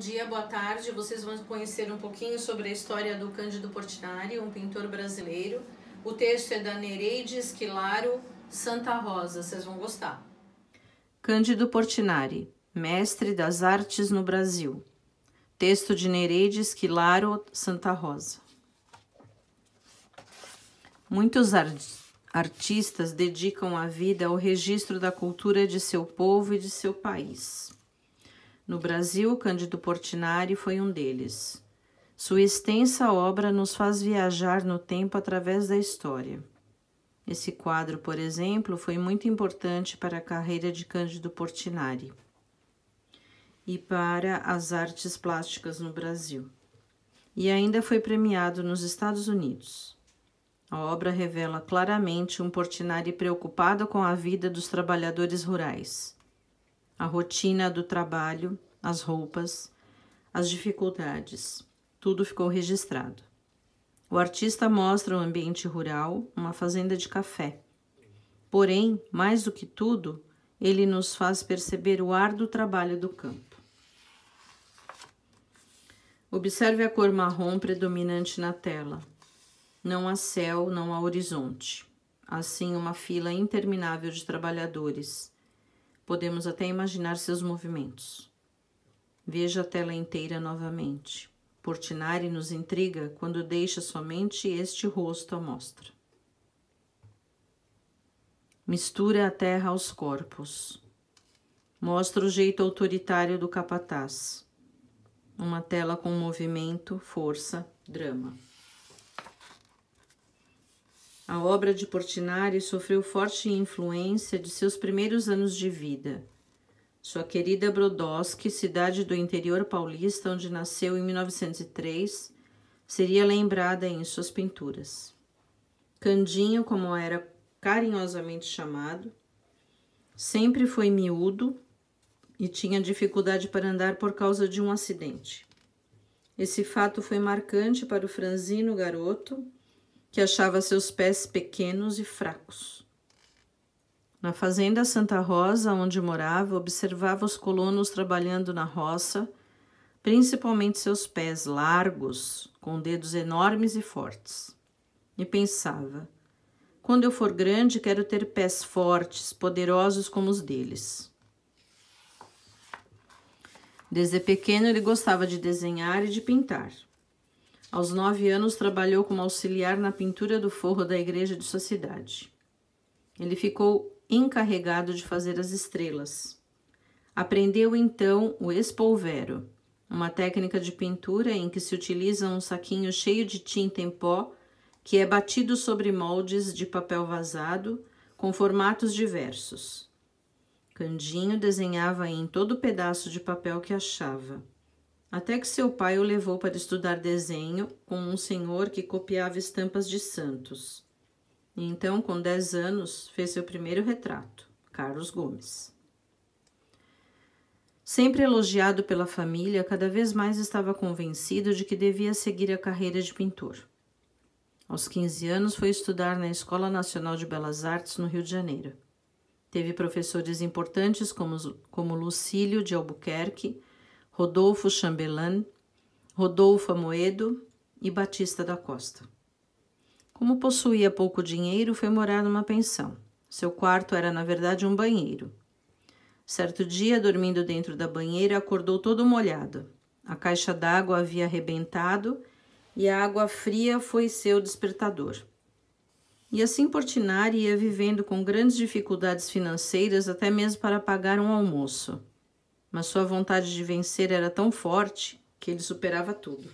dia, boa tarde. Vocês vão conhecer um pouquinho sobre a história do Cândido Portinari, um pintor brasileiro. O texto é da Nereide Esquilaro Santa Rosa. Vocês vão gostar. Cândido Portinari, mestre das artes no Brasil. Texto de Nereide Esquilaro Santa Rosa. Muitos artistas dedicam a vida ao registro da cultura de seu povo e de seu país. No Brasil, Cândido Portinari foi um deles. Sua extensa obra nos faz viajar no tempo através da história. Esse quadro, por exemplo, foi muito importante para a carreira de Cândido Portinari e para as artes plásticas no Brasil. E ainda foi premiado nos Estados Unidos. A obra revela claramente um Portinari preocupado com a vida dos trabalhadores rurais a rotina do trabalho, as roupas, as dificuldades. Tudo ficou registrado. O artista mostra um ambiente rural, uma fazenda de café. Porém, mais do que tudo, ele nos faz perceber o ar do trabalho do campo. Observe a cor marrom predominante na tela. Não há céu, não há horizonte. Assim, uma fila interminável de trabalhadores Podemos até imaginar seus movimentos. Veja a tela inteira novamente. Portinari nos intriga quando deixa somente este rosto à mostra. Mistura a terra aos corpos. Mostra o jeito autoritário do capataz. Uma tela com movimento, força, drama. A obra de Portinari sofreu forte influência de seus primeiros anos de vida. Sua querida Brodowski, cidade do interior paulista onde nasceu em 1903, seria lembrada em suas pinturas. Candinho, como era carinhosamente chamado, sempre foi miúdo e tinha dificuldade para andar por causa de um acidente. Esse fato foi marcante para o franzino garoto, que achava seus pés pequenos e fracos. Na fazenda Santa Rosa, onde morava, observava os colonos trabalhando na roça, principalmente seus pés largos, com dedos enormes e fortes. E pensava: quando eu for grande, quero ter pés fortes, poderosos como os deles. Desde pequeno, ele gostava de desenhar e de pintar. Aos nove anos, trabalhou como auxiliar na pintura do forro da igreja de sua cidade. Ele ficou encarregado de fazer as estrelas. Aprendeu então o espolvero, uma técnica de pintura em que se utiliza um saquinho cheio de tinta em pó que é batido sobre moldes de papel vazado com formatos diversos. Candinho desenhava em todo pedaço de papel que achava. Até que seu pai o levou para estudar desenho com um senhor que copiava estampas de santos. E então, com 10 anos, fez seu primeiro retrato, Carlos Gomes. Sempre elogiado pela família, cada vez mais estava convencido de que devia seguir a carreira de pintor. Aos 15 anos, foi estudar na Escola Nacional de Belas Artes, no Rio de Janeiro. Teve professores importantes como, como Lucílio de Albuquerque Rodolfo Chambelan, Rodolfo Amoedo e Batista da Costa. Como possuía pouco dinheiro, foi morar numa pensão. Seu quarto era, na verdade, um banheiro. Certo dia, dormindo dentro da banheira, acordou todo molhado. A caixa d'água havia arrebentado e a água fria foi seu despertador. E assim Portinari ia vivendo com grandes dificuldades financeiras, até mesmo para pagar um almoço mas sua vontade de vencer era tão forte que ele superava tudo.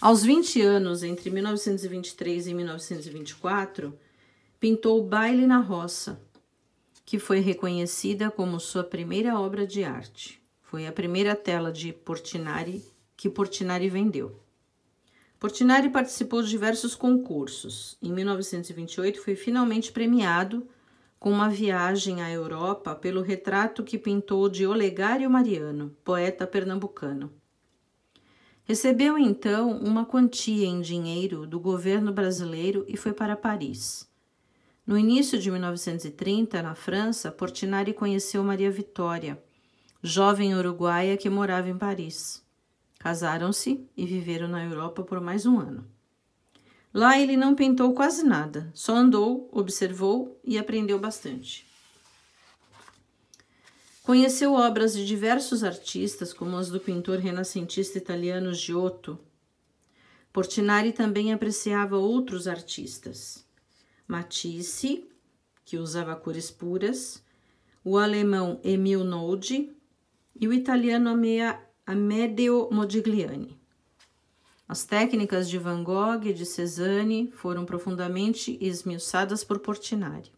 Aos 20 anos, entre 1923 e 1924, pintou o Baile na Roça, que foi reconhecida como sua primeira obra de arte. Foi a primeira tela de Portinari que Portinari vendeu. Portinari participou de diversos concursos. Em 1928 foi finalmente premiado com uma viagem à Europa pelo retrato que pintou de Olegário Mariano, poeta pernambucano. Recebeu então uma quantia em dinheiro do governo brasileiro e foi para Paris. No início de 1930, na França, Portinari conheceu Maria Vitória, jovem uruguaia que morava em Paris. Casaram-se e viveram na Europa por mais um ano. Lá ele não pintou quase nada, só andou, observou e aprendeu bastante. Conheceu obras de diversos artistas, como as do pintor renascentista italiano Giotto. Portinari também apreciava outros artistas. Matisse, que usava cores puras, o alemão Emil Nolde e o italiano Amedeo Modigliani. As técnicas de Van Gogh e de Cézanne foram profundamente esmiuçadas por Portinari.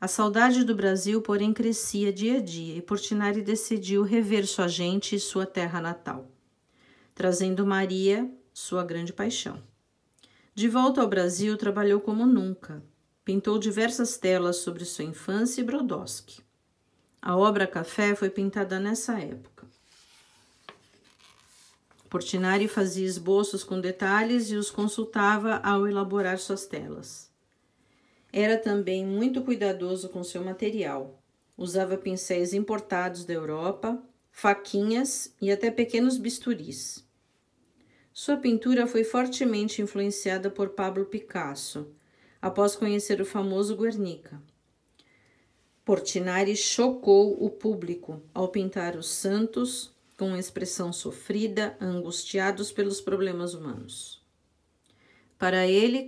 A saudade do Brasil, porém, crescia dia a dia e Portinari decidiu rever sua gente e sua terra natal, trazendo Maria, sua grande paixão. De volta ao Brasil, trabalhou como nunca. Pintou diversas telas sobre sua infância e Brodowski. A obra Café foi pintada nessa época. Portinari fazia esboços com detalhes e os consultava ao elaborar suas telas. Era também muito cuidadoso com seu material. Usava pincéis importados da Europa, faquinhas e até pequenos bisturis. Sua pintura foi fortemente influenciada por Pablo Picasso, após conhecer o famoso Guernica. Portinari chocou o público ao pintar os santos, com expressão sofrida, angustiados pelos problemas humanos. Para ele,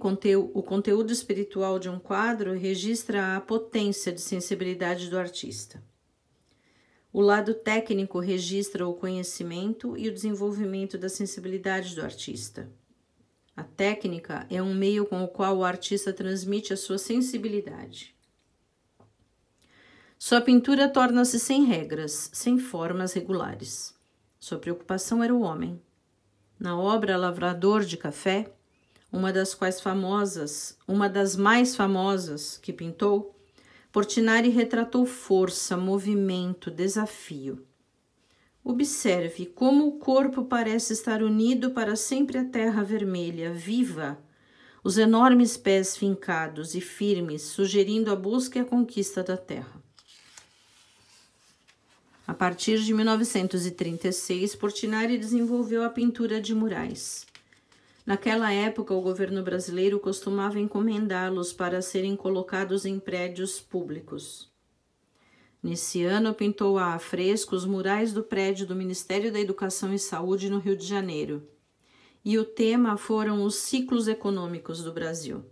o conteúdo espiritual de um quadro registra a potência de sensibilidade do artista. O lado técnico registra o conhecimento e o desenvolvimento da sensibilidade do artista. A técnica é um meio com o qual o artista transmite a sua sensibilidade. Sua pintura torna-se sem regras, sem formas regulares. Sua preocupação era o homem. Na obra Lavrador de Café, uma das quais famosas, uma das mais famosas que pintou, Portinari retratou força, movimento, desafio. Observe como o corpo parece estar unido para sempre à terra vermelha, viva, os enormes pés fincados e firmes, sugerindo a busca e a conquista da terra. A partir de 1936, Portinari desenvolveu a pintura de murais. Naquela época, o governo brasileiro costumava encomendá-los para serem colocados em prédios públicos. Nesse ano, pintou a fresco os murais do prédio do Ministério da Educação e Saúde no Rio de Janeiro. E o tema foram os ciclos econômicos do Brasil.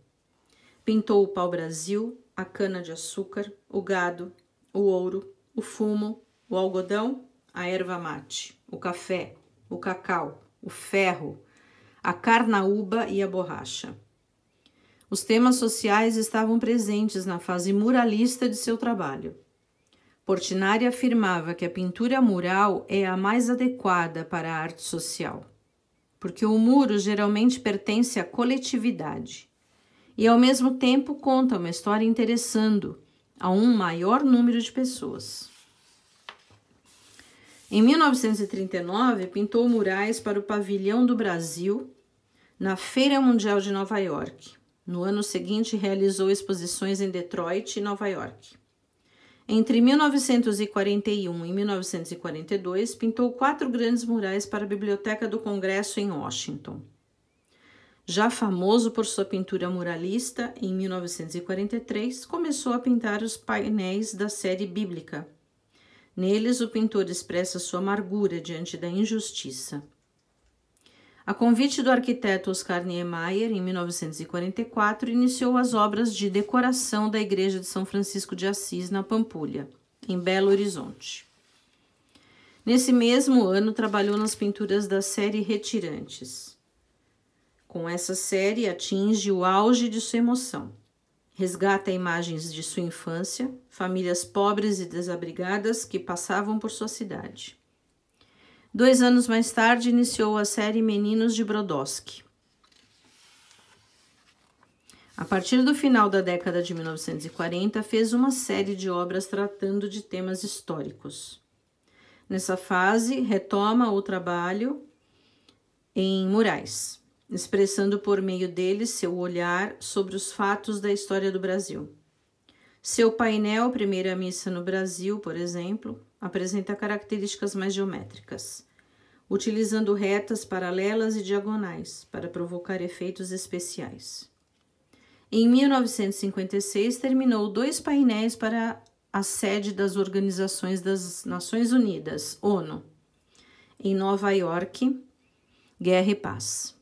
Pintou o pau-brasil, a cana-de-açúcar, o gado, o ouro, o fumo, o algodão, a erva mate, o café, o cacau, o ferro, a carnaúba e a borracha. Os temas sociais estavam presentes na fase muralista de seu trabalho. Portinari afirmava que a pintura mural é a mais adequada para a arte social, porque o muro geralmente pertence à coletividade e, ao mesmo tempo, conta uma história interessando a um maior número de pessoas. Em 1939, pintou murais para o Pavilhão do Brasil na Feira Mundial de Nova York. No ano seguinte, realizou exposições em Detroit e Nova York. Entre 1941 e 1942, pintou quatro grandes murais para a Biblioteca do Congresso em Washington. Já famoso por sua pintura muralista, em 1943 começou a pintar os painéis da série bíblica Neles, o pintor expressa sua amargura diante da injustiça. A convite do arquiteto Oscar Niemeyer, em 1944, iniciou as obras de decoração da Igreja de São Francisco de Assis, na Pampulha, em Belo Horizonte. Nesse mesmo ano, trabalhou nas pinturas da série Retirantes. Com essa série, atinge o auge de sua emoção. Resgata imagens de sua infância, famílias pobres e desabrigadas que passavam por sua cidade. Dois anos mais tarde, iniciou a série Meninos de Brodowski. A partir do final da década de 1940, fez uma série de obras tratando de temas históricos. Nessa fase, retoma o trabalho em murais expressando por meio dele seu olhar sobre os fatos da história do Brasil. Seu painel Primeira Missa no Brasil, por exemplo, apresenta características mais geométricas, utilizando retas paralelas e diagonais para provocar efeitos especiais. Em 1956, terminou dois painéis para a sede das Organizações das Nações Unidas, ONU, em Nova York, Guerra e Paz.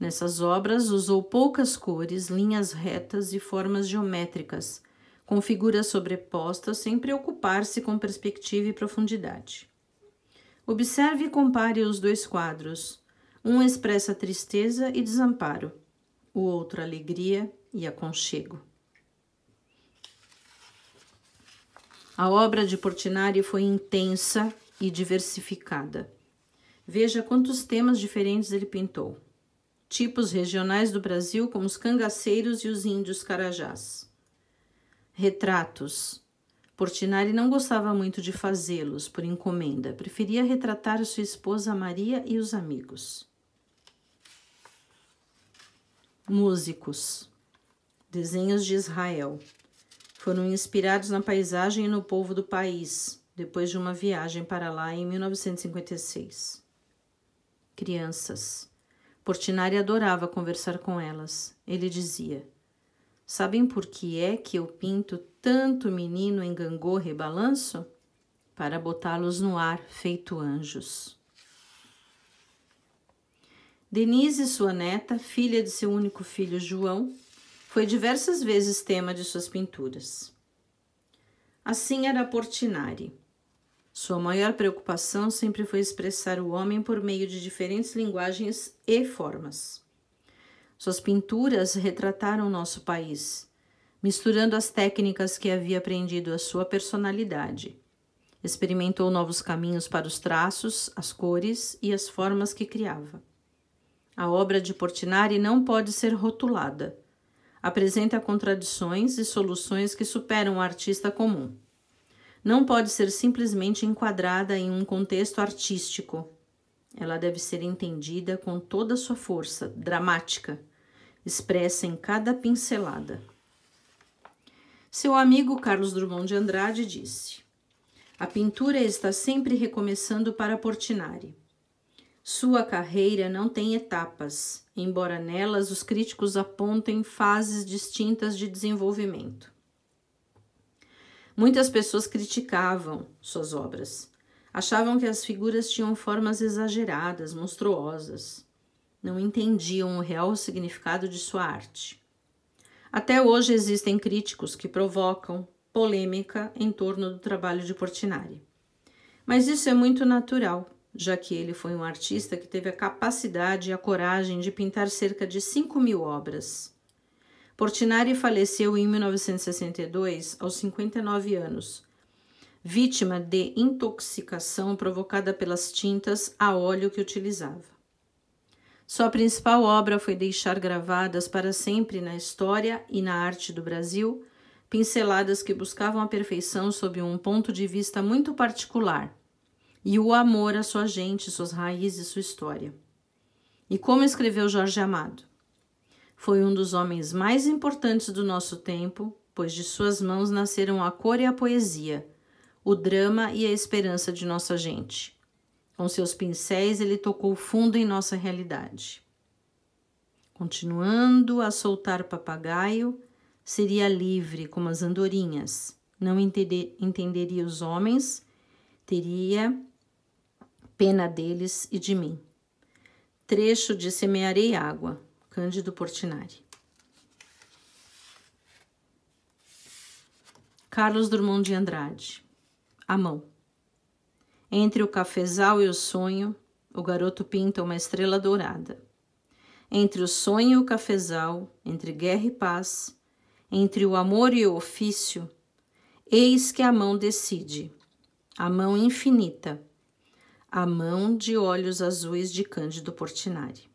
Nessas obras usou poucas cores, linhas retas e formas geométricas, com figuras sobrepostas sem preocupar-se com perspectiva e profundidade. Observe e compare os dois quadros. Um expressa tristeza e desamparo, o outro alegria e aconchego. A obra de Portinari foi intensa e diversificada. Veja quantos temas diferentes ele pintou tipos regionais do Brasil, como os cangaceiros e os índios carajás. Retratos. Portinari não gostava muito de fazê-los por encomenda, preferia retratar sua esposa Maria e os amigos. Músicos. Desenhos de Israel. Foram inspirados na paisagem e no povo do país, depois de uma viagem para lá em 1956. Crianças. Portinari adorava conversar com elas. Ele dizia: Sabem por que é que eu pinto tanto menino em gangorra e balanço? Para botá-los no ar feito anjos. Denise, sua neta, filha de seu único filho João, foi diversas vezes tema de suas pinturas. Assim era Portinari. Sua maior preocupação sempre foi expressar o homem por meio de diferentes linguagens e formas. Suas pinturas retrataram nosso país, misturando as técnicas que havia aprendido à sua personalidade. Experimentou novos caminhos para os traços, as cores e as formas que criava. A obra de Portinari não pode ser rotulada. Apresenta contradições e soluções que superam o artista comum não pode ser simplesmente enquadrada em um contexto artístico. Ela deve ser entendida com toda a sua força dramática, expressa em cada pincelada. Seu amigo Carlos Drummond de Andrade disse: A pintura está sempre recomeçando para Portinari. Sua carreira não tem etapas, embora nelas os críticos apontem fases distintas de desenvolvimento. Muitas pessoas criticavam suas obras. Achavam que as figuras tinham formas exageradas, monstruosas. Não entendiam o real significado de sua arte. Até hoje existem críticos que provocam polêmica em torno do trabalho de Portinari. Mas isso é muito natural, já que ele foi um artista que teve a capacidade e a coragem de pintar cerca de 5 mil obras. Portinari faleceu em 1962, aos 59 anos, vítima de intoxicação provocada pelas tintas a óleo que utilizava. Sua principal obra foi deixar gravadas para sempre na história e na arte do Brasil pinceladas que buscavam a perfeição sob um ponto de vista muito particular e o amor à sua gente, suas raízes e sua história. E como escreveu Jorge Amado: foi um dos homens mais importantes do nosso tempo, pois de suas mãos nasceram a cor e a poesia, o drama e a esperança de nossa gente. Com seus pincéis, ele tocou fundo em nossa realidade. Continuando a soltar o papagaio, seria livre como as andorinhas, não entenderia os homens, teria pena deles e de mim. Trecho de Semearei Água, Cândido Portinari. Carlos Drummond de Andrade. A mão. Entre o cafezal e o sonho, o garoto pinta uma estrela dourada. Entre o sonho e o cafezal, entre guerra e paz, entre o amor e o ofício, eis que a mão decide. A mão infinita. A mão de olhos azuis de Cândido Portinari.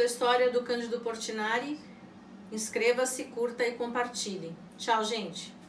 sobre a história do Cândido Portinari. Inscreva-se, curta e compartilhe. Tchau, gente!